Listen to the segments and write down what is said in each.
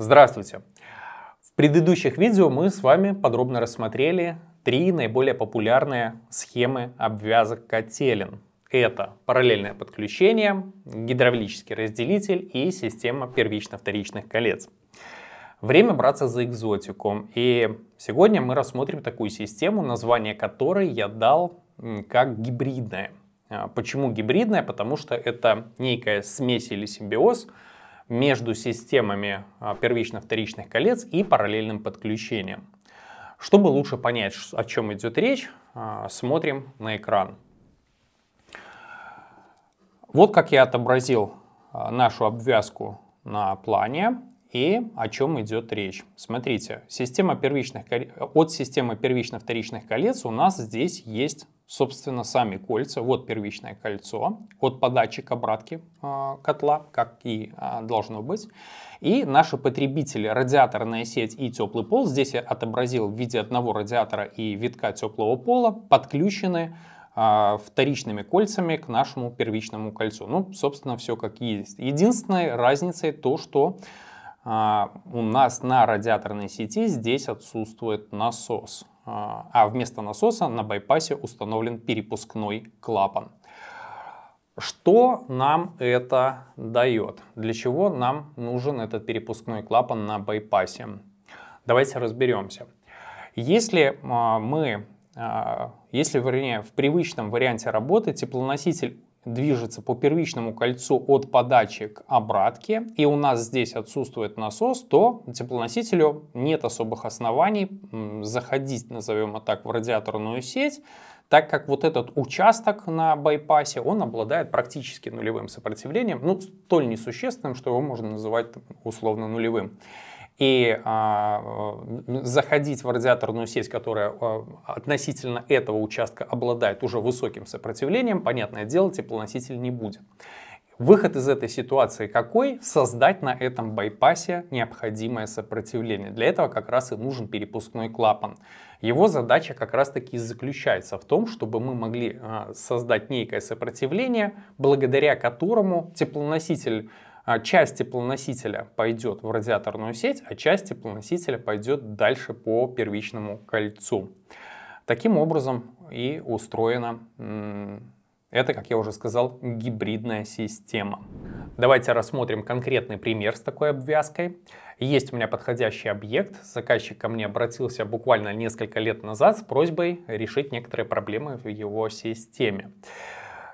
Здравствуйте! В предыдущих видео мы с вами подробно рассмотрели три наиболее популярные схемы обвязок котелин. Это параллельное подключение, гидравлический разделитель и система первично-вторичных колец. Время браться за экзотику. И сегодня мы рассмотрим такую систему, название которой я дал как гибридная. А, почему гибридная? Потому что это некая смесь или симбиоз – между системами а, первично-вторичных колец и параллельным подключением. Чтобы лучше понять, о чем идет речь, а, смотрим на экран. Вот как я отобразил а, нашу обвязку на плане и о чем идет речь. Смотрите, система первичных, от системы первично-вторичных колец у нас здесь есть, собственно, сами кольца. Вот первичное кольцо от подачи к обратке э, котла, как и э, должно быть. И наши потребители, радиаторная сеть и теплый пол, здесь я отобразил в виде одного радиатора и витка теплого пола, подключены а, вторичными кольцами к нашему первичному кольцу. Ну, собственно, все как есть. Единственной разницей то, что а, у нас на радиаторной сети здесь отсутствует насос, а, а вместо насоса на байпасе установлен перепускной клапан. Что нам это дает? Для чего нам нужен этот перепускной клапан на байпасе? Давайте разберемся. Если а, мы, если вернее, в привычном варианте работы теплоноситель движется по первичному кольцу от подачи к обратке, и у нас здесь отсутствует насос, то теплоносителю нет особых оснований заходить, назовем это так, в радиаторную сеть, так как вот этот участок на байпасе, он обладает практически нулевым сопротивлением, ну, столь несущественным, что его можно называть условно нулевым и а, заходить в радиаторную сеть, которая а, относительно этого участка обладает уже высоким сопротивлением, понятное дело, теплоноситель не будет. Выход из этой ситуации какой? Создать на этом байпасе необходимое сопротивление. Для этого как раз и нужен перепускной клапан. Его задача как раз таки заключается в том, чтобы мы могли а, создать некое сопротивление, благодаря которому теплоноситель а часть теплоносителя пойдет в радиаторную сеть, а часть теплоносителя пойдет дальше по первичному кольцу. Таким образом и устроена это, как я уже сказал, гибридная система. Давайте рассмотрим конкретный пример с такой обвязкой. Есть у меня подходящий объект. Заказчик ко мне обратился буквально несколько лет назад с просьбой решить некоторые проблемы в его системе.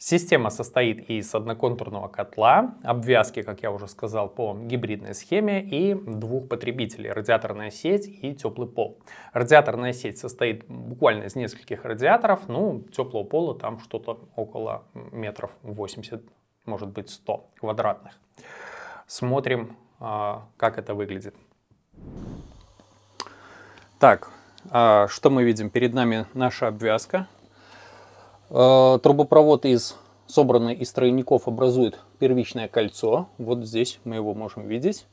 Система состоит из одноконтурного котла, обвязки, как я уже сказал, по гибридной схеме и двух потребителей – радиаторная сеть и теплый пол. Радиаторная сеть состоит буквально из нескольких радиаторов, ну, теплого пола там что-то около метров 80, может быть 100 квадратных. Смотрим, а, как это выглядит. Так, а, что мы видим? Перед нами наша обвязка – Э, трубопровод из собранный из тройников образует первичное кольцо. Вот здесь мы его можем видеть.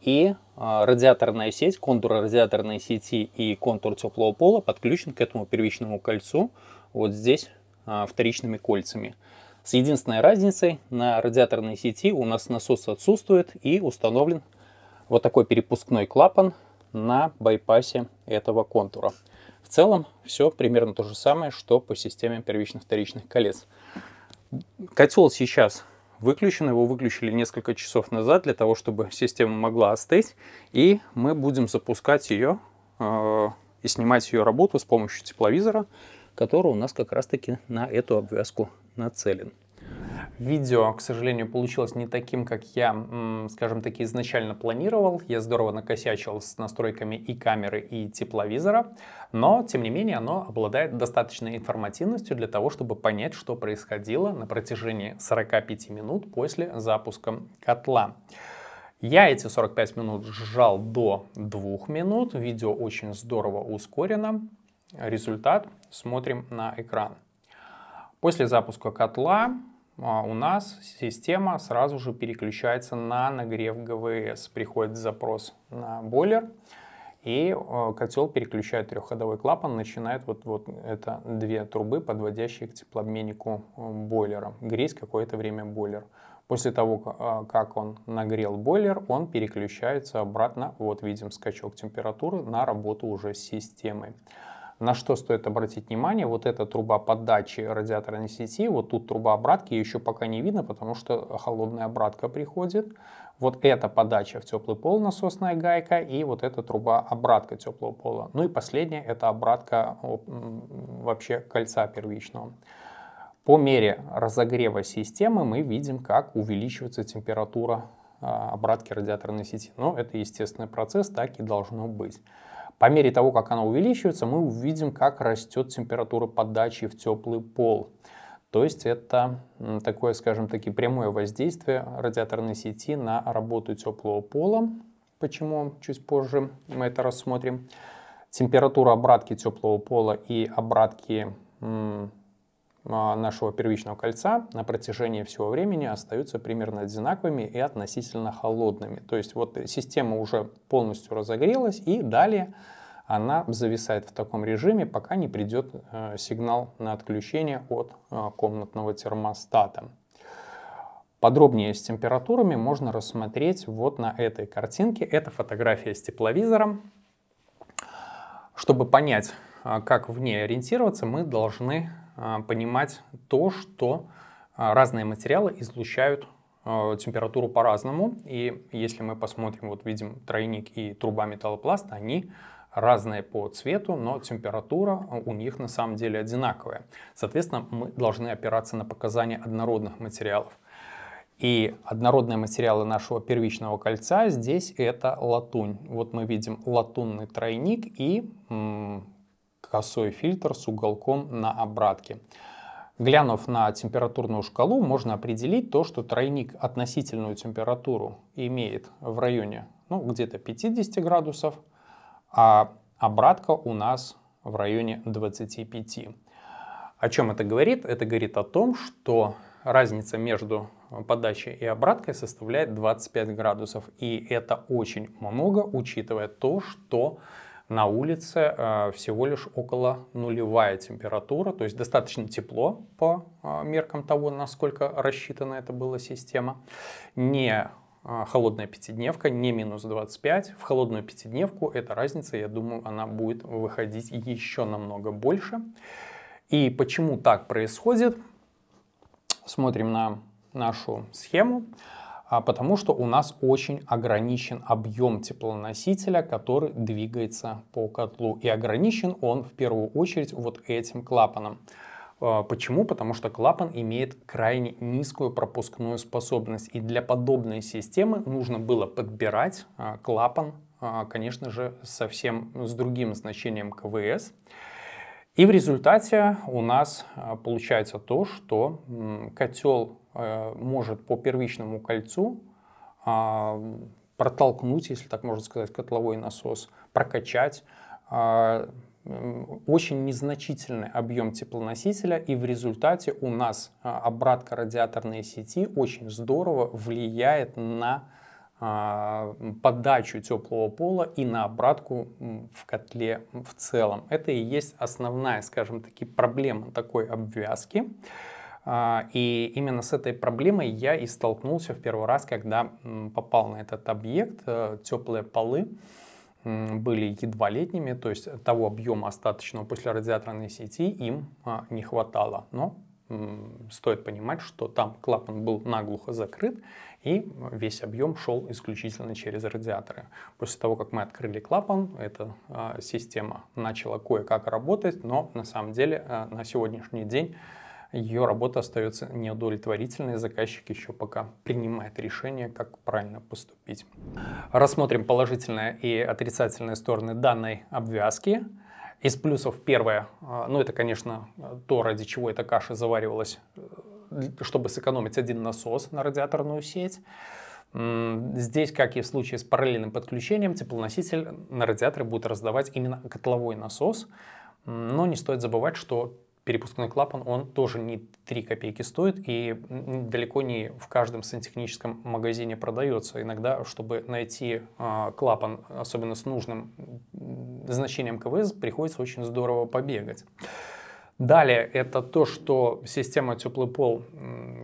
И э, радиаторная сеть, контур радиаторной сети и контур теплого пола подключен к этому первичному кольцу вот здесь э, вторичными кольцами. С единственной разницей на радиаторной сети у нас насос отсутствует и установлен вот такой перепускной клапан на байпасе этого контура целом все примерно то же самое, что по системе первично-вторичных колец. Котел сейчас выключен, его выключили несколько часов назад для того, чтобы система могла остыть, и мы будем запускать ее э, и снимать ее работу с помощью тепловизора, который у нас как раз-таки на эту обвязку нацелен. Видео, к сожалению, получилось не таким, как я, скажем таки, изначально планировал. Я здорово накосячил с настройками и камеры, и тепловизора, но, тем не менее, оно обладает достаточной информативностью для того, чтобы понять, что происходило на протяжении 45 минут после запуска котла. Я эти 45 минут сжал до 2 минут, видео очень здорово ускорено. Результат смотрим на экран. После запуска котла а у нас система сразу же переключается на нагрев ГВС. Приходит запрос на бойлер, и э, котел переключает трехходовой клапан, начинает вот, вот это две трубы, подводящие к теплообменнику э, бойлера, греть какое-то время бойлер. После того, э, как он нагрел бойлер, он переключается обратно, вот видим скачок температуры, на работу уже системы. системой. На что стоит обратить внимание, вот эта труба подачи радиаторной сети, вот тут труба обратки еще пока не видно, потому что холодная обратка приходит. Вот эта подача в теплый пол, насосная гайка, и вот эта труба обратка теплого пола. Ну и последняя это обратка вообще кольца первичного. По мере разогрева системы мы видим, как увеличивается температура а, обратки радиаторной сети. Но это естественный процесс, так и должно быть. По мере того, как она увеличивается, мы увидим, как растет температура подачи в теплый пол. То есть это такое, скажем таки, прямое воздействие радиаторной сети на работу теплого пола. Почему? Чуть позже мы это рассмотрим. Температура обратки теплого пола и обратки а нашего первичного кольца на протяжении всего времени остаются примерно одинаковыми и относительно холодными. То есть вот система уже полностью разогрелась и далее она зависает в таком режиме, пока не придет э, сигнал на отключение от э, комнатного термостата. Подробнее с температурами можно рассмотреть вот на этой картинке. Это фотография с тепловизором. Чтобы понять, э, как в ней ориентироваться, мы должны а, понимать то, что а, разные материалы излучают а, температуру по-разному. И если мы посмотрим, вот видим тройник и труба металлопласта, они разные по цвету, но температура у них на самом деле одинаковая. Соответственно, мы должны опираться на показания однородных материалов. И однородные материалы нашего первичного кольца здесь это латунь. Вот мы видим латунный тройник и косой фильтр с уголком на обратке. Глянув на температурную шкалу, можно определить то, что тройник относительную температуру имеет в районе ну, где-то 50 градусов, а обратка у нас в районе 25. О чем это говорит? Это говорит о том, что разница между подачей и обраткой составляет 25 градусов. И это очень много, учитывая то, что на улице э, всего лишь около нулевая температура, то есть достаточно тепло по э, меркам того, насколько рассчитана это была система. Не э, холодная пятидневка, не минус 25. В холодную пятидневку эта разница, я думаю, она будет выходить еще намного больше. И почему так происходит? Смотрим на нашу схему а потому что у нас очень ограничен объем теплоносителя, который двигается по котлу. И ограничен он в первую очередь вот этим клапаном. А, почему? Потому что клапан имеет крайне низкую пропускную способность. И для подобной системы нужно было подбирать а, клапан, а, конечно же, совсем с другим значением КВС. И в результате у нас получается то, что котел Э, может по первичному кольцу а, протолкнуть, если так можно сказать, котловой насос, прокачать а, очень незначительный объем теплоносителя, и в результате у нас э, обратка радиаторной сети очень здорово влияет на а, подачу теплого пола и на обратку в котле в целом. Это и есть основная, скажем таки, проблема такой обвязки. А, и именно с этой проблемой я и столкнулся в первый раз, когда попал на этот объект. Э, теплые полы были едва летними, то есть того объема остаточного после радиаторной сети им а, не хватало. Но стоит понимать, что там клапан был наглухо закрыт, и весь объем шел исключительно через радиаторы. После того, как мы открыли клапан, эта а, система начала кое-как работать, но на самом деле э, на сегодняшний день ее работа остается неудовлетворительной, заказчик еще пока принимает решение, как правильно поступить. Рассмотрим положительные и отрицательные стороны данной обвязки. Из плюсов первое, э, ну это, конечно, то, ради чего эта каша заваривалась, э, чтобы сэкономить один насос на радиаторную сеть. Здесь, как и в случае с параллельным подключением, теплоноситель на радиаторы будет раздавать именно котловой насос, но не стоит забывать, что перепускной клапан, он тоже не 3 копейки стоит и далеко не в каждом сантехническом магазине продается. Иногда, чтобы найти э, клапан, особенно с нужным значением КВС, приходится очень здорово побегать. Далее это то, что система теплый пол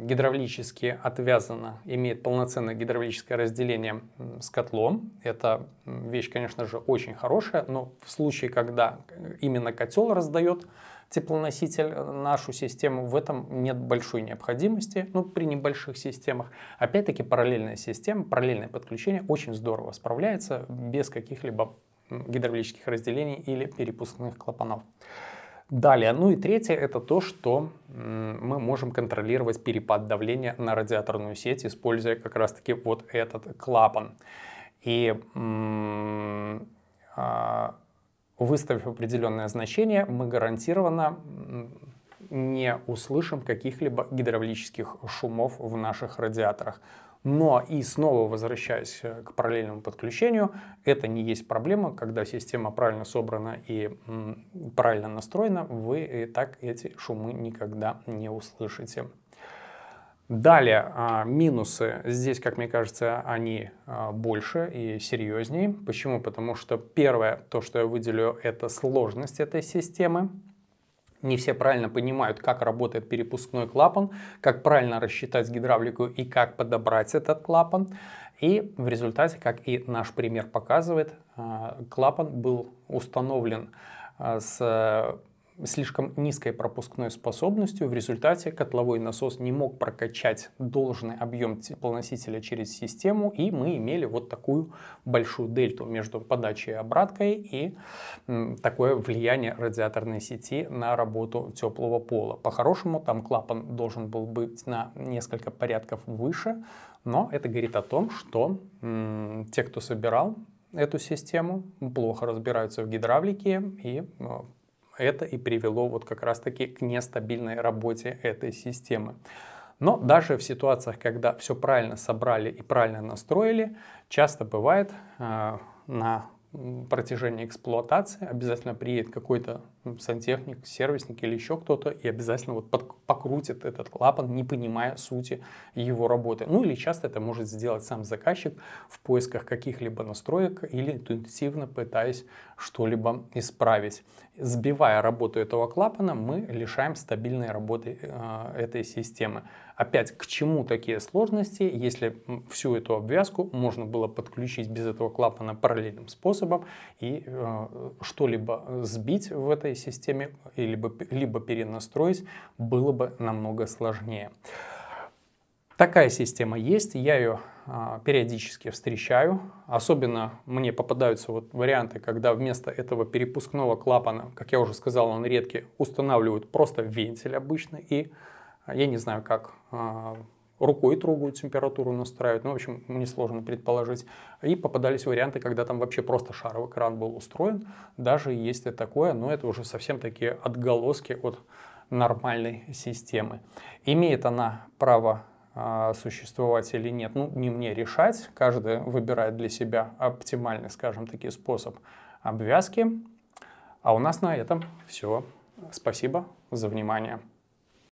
гидравлически отвязана, имеет полноценное гидравлическое разделение с котлом. Это вещь, конечно же, очень хорошая, но в случае, когда э, именно котел раздает теплоноситель э, нашу систему, в этом нет большой необходимости, ну, при небольших системах. Опять-таки параллельная система, параллельное подключение очень здорово справляется без каких-либо гидравлических разделений или перепускных клапанов. Далее, ну и третье, это то, что мы можем контролировать перепад давления на радиаторную сеть, используя как раз-таки вот этот клапан. И а, выставив определенное значение, мы гарантированно не услышим каких-либо гидравлических шумов в наших радиаторах. Но и снова возвращаясь э, к параллельному подключению, это не есть проблема, когда система правильно собрана и правильно настроена, вы и так эти шумы никогда не услышите. Далее, а, минусы. Здесь, как мне кажется, они а, больше и серьезнее. Почему? Потому что первое, то, что я выделю, это сложность этой системы. Не все правильно понимают, как работает перепускной клапан, как правильно рассчитать гидравлику и как подобрать этот клапан. И в результате, как и наш пример показывает, а, клапан был установлен с слишком низкой пропускной способностью, в результате котловой насос не мог прокачать должный объем теплоносителя через систему, и мы имели вот такую большую дельту между подачей и обраткой и такое влияние радиаторной сети на работу теплого пола. По-хорошему там клапан должен был быть на несколько порядков выше, но это говорит о том, что м, те, кто собирал эту систему, плохо разбираются в гидравлике и э, это и привело вот как раз-таки к нестабильной работе этой системы. Но даже в ситуациях, когда все правильно собрали и правильно настроили, часто бывает э, на протяжении эксплуатации обязательно приедет какой-то сантехник, сервисник или еще кто-то, и обязательно вот под, покрутит этот клапан, не понимая сути его работы. Ну или часто это может сделать сам заказчик в поисках каких-либо настроек или интуитивно пытаясь что-либо исправить. Сбивая работу этого клапана, мы лишаем стабильной работы э, этой системы. Опять, к чему такие сложности, если всю эту обвязку можно было подключить без этого клапана параллельным способом и э, что-либо сбить в этой системе, либо, либо перенастроить, было бы намного сложнее. Такая система есть, я ее а, периодически встречаю. Особенно мне попадаются вот варианты, когда вместо этого перепускного клапана, как я уже сказал, он редкий, устанавливают просто вентиль обычно. И а, я не знаю, как а, рукой трогают температуру, настраивают, ну, в общем, несложно предположить. И попадались варианты, когда там вообще просто шаровый кран был устроен, даже есть и такое, но это уже совсем такие отголоски от нормальной системы. Имеет она право а, существовать или нет, ну, не мне решать. Каждый выбирает для себя оптимальный, скажем таки, способ обвязки. А у нас на этом все. Спасибо за внимание.